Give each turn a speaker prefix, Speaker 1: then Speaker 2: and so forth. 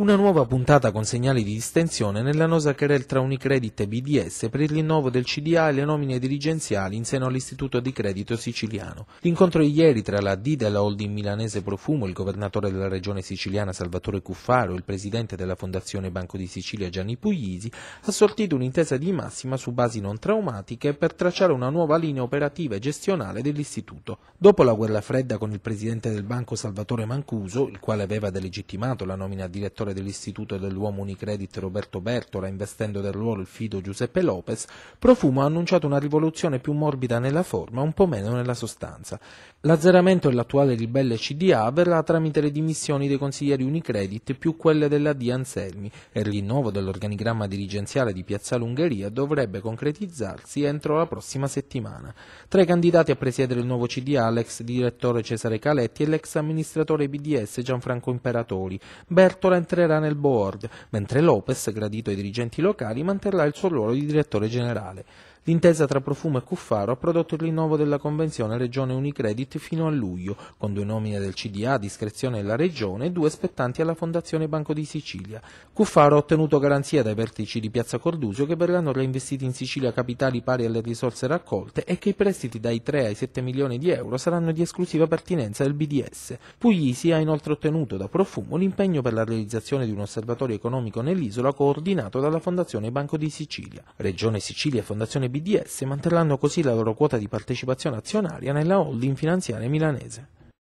Speaker 1: Una nuova puntata con segnali di distensione nella nell'annosa querel tra Unicredit e BDS per il rinnovo del CDA e le nomine dirigenziali in seno all'Istituto di Credito Siciliano. L'incontro di ieri tra la D della holding milanese Profumo, il governatore della regione siciliana Salvatore Cuffaro e il presidente della Fondazione Banco di Sicilia Gianni Puglisi ha sortito un'intesa di massima su basi non traumatiche per tracciare una nuova linea operativa e gestionale dell'Istituto. Dopo la guerra fredda con il presidente del banco Salvatore Mancuso, il quale aveva delegittimato la nomina a direttore direttore dell'Istituto dell'Uomo Unicredit Roberto Bertola, investendo del ruolo il fido Giuseppe Lopez, Profumo ha annunciato una rivoluzione più morbida nella forma, un po' meno nella sostanza. L'azzeramento dell'attuale ribelle CDA avverrà tramite le dimissioni dei consiglieri Unicredit più quelle della D Anselmi e il rinnovo dell'organigramma dirigenziale di Piazzale Ungheria dovrebbe concretizzarsi entro la prossima settimana. Tra i candidati a presiedere il nuovo CDA l'ex direttore Cesare Caletti e l'ex amministratore BDS Gianfranco Imperatori. Bertola entrerà nel board, mentre Lopez, gradito ai dirigenti locali, manterrà il suo ruolo di direttore generale. L'intesa tra Profumo e Cuffaro ha prodotto il rinnovo della convenzione Regione Unicredit fino a luglio, con due nomine del CDA a discrezione della Regione e due spettanti alla Fondazione Banco di Sicilia. Cuffaro ha ottenuto garanzia dai vertici di Piazza Cordusio che verranno reinvestiti in Sicilia capitali pari alle risorse raccolte e che i prestiti dai 3 ai 7 milioni di euro saranno di esclusiva pertinenza del BDS. Puglisi ha inoltre ottenuto da Profumo l'impegno per la realizzazione di un osservatorio economico nell'isola coordinato dalla Fondazione Banco di Sicilia. Regione Sicilia e Fondazione BDS, manterranno così la loro quota di partecipazione azionaria nella holding finanziaria milanese.